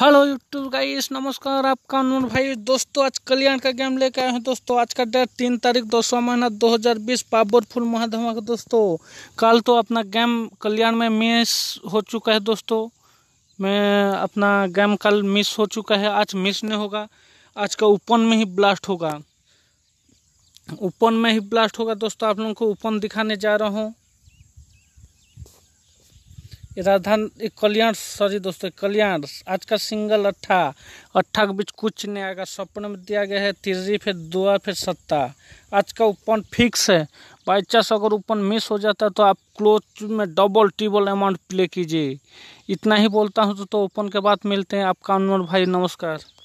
hello YouTube guys नमस्कार आपका नून भाई दोस्तों आज कल्याण का गेम लेके आए हैं दोस्तों आज का डेट तीन तारीख सौ महीना 2020 पावरफुल का दोस्तों कल तो अपना गेम कल्याण में मिस हो चुका है दोस्तों मैं अपना गेम कल मिस हो चुका है आज मिस नहीं होगा आज का ओपन में ही ब्लास्ट होगा ओपन में ही ब्लास्ट होगा दोस्तों आप लोगों को ओपन दिखाने जा रहा हूँ राजधान कल्याण सॉरी दोस्तों कल्याण आज का सिंगल अट्ठा अट्ठा के बीच कुछ नहीं आएगा सपने में दिया गया है तिरजी फिर दुआ फिर सत्ता आज का ओपन फिक्स है बाई चांस अगर ओपन मिस हो जाता है तो आप क्लोज में डबल टिबल अमाउंट प्ले कीजिए इतना ही बोलता हूँ तो, तो ओपन तो के बाद मिलते हैं आपका अनवर भाई नमस्कार